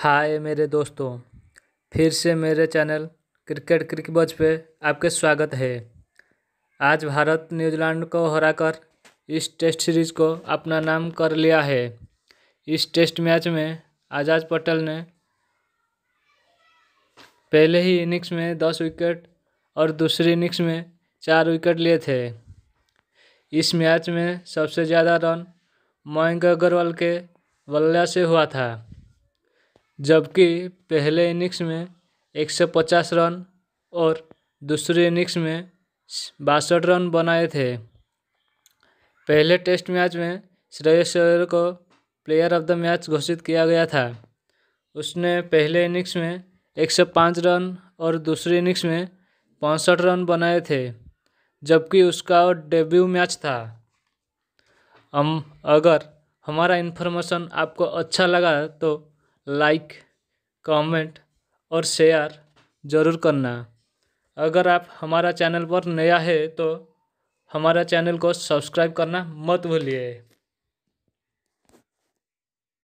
हाय मेरे दोस्तों फिर से मेरे चैनल क्रिकेट क्रिकबज पे आपके स्वागत है आज भारत न्यूजीलैंड को हराकर इस टेस्ट सीरीज़ को अपना नाम कर लिया है इस टेस्ट मैच में आज़ाद पटेल ने पहले ही इनिंग्स में दस विकेट और दूसरी इनिंग्स में चार विकेट लिए थे इस मैच में सबसे ज़्यादा रन मयंक अग्रवाल के बल्ला से हुआ था जबकि पहले इनिंग्स में एक सौ पचास रन और दूसरे इनिंग्स में बासठ रन बनाए थे पहले टेस्ट मैच में श्रेयस अय्यर को प्लेयर ऑफ द मैच घोषित किया गया था उसने पहले इनिंग्स में 105 रन और दूसरे इनिंग्स में पौसठ रन बनाए थे जबकि उसका डेब्यू मैच था हम अगर हमारा इन्फॉर्मेशन आपको अच्छा लगा तो लाइक कमेंट और शेयर ज़रूर करना अगर आप हमारा चैनल पर नया है तो हमारा चैनल को सब्सक्राइब करना मत भूलिए